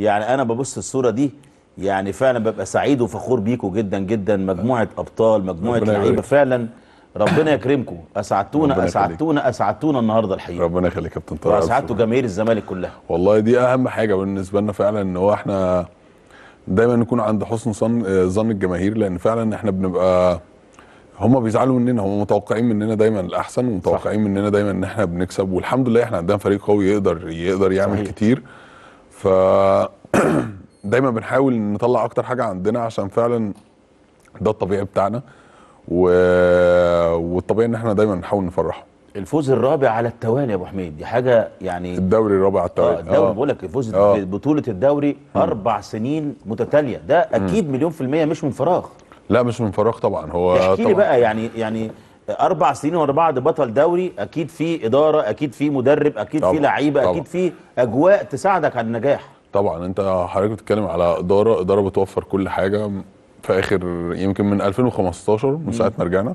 يعني انا ببص الصوره دي يعني فعلا ببقى سعيد وفخور بيكم جدا جدا مجموعه ابطال مجموعه لعيبه فعلا ربنا يكرمكم اسعدتونا اسعدتونا اسعدتونا النهارده الحقيقه ربنا يخليك يا كابتن طارق واسعدتوا جماهير الزمالك كلها والله دي اهم حاجه بالنسبه لنا فعلا ان هو احنا دايما نكون عند حسن ظن ظن الجماهير لان فعلا احنا بنبقى هم بيزعلوا مننا هم متوقعين مننا دايما الاحسن ومتوقعين مننا دايما ان احنا بنكسب والحمد لله احنا عندنا فريق قوي يقدر يقدر يعمل صحيح. كتير ف دايما بنحاول نطلع اكتر حاجه عندنا عشان فعلا ده الطبيعي بتاعنا و... والطبيعي ان احنا دايما نحاول نفرحه الفوز الرابع على التوالي يا ابو حميد دي حاجه يعني الدوري الرابع على التوالي اه الدوري آه. بقول لك الفوز آه. بطوله الدوري اربع سنين متتاليه ده اكيد مليون في الميه مش من فراغ لا مش من فراغ طبعا هو احكي لي بقى يعني يعني اربع سنين ورا بعض بطل دوري اكيد في اداره اكيد في مدرب اكيد في لعيبه اكيد في اجواء تساعدك على النجاح طبعا انت حضرتك بتتكلم على اداره اداره بتوفر كل حاجه في اخر يمكن من 2015 من ساعه ما رجعنا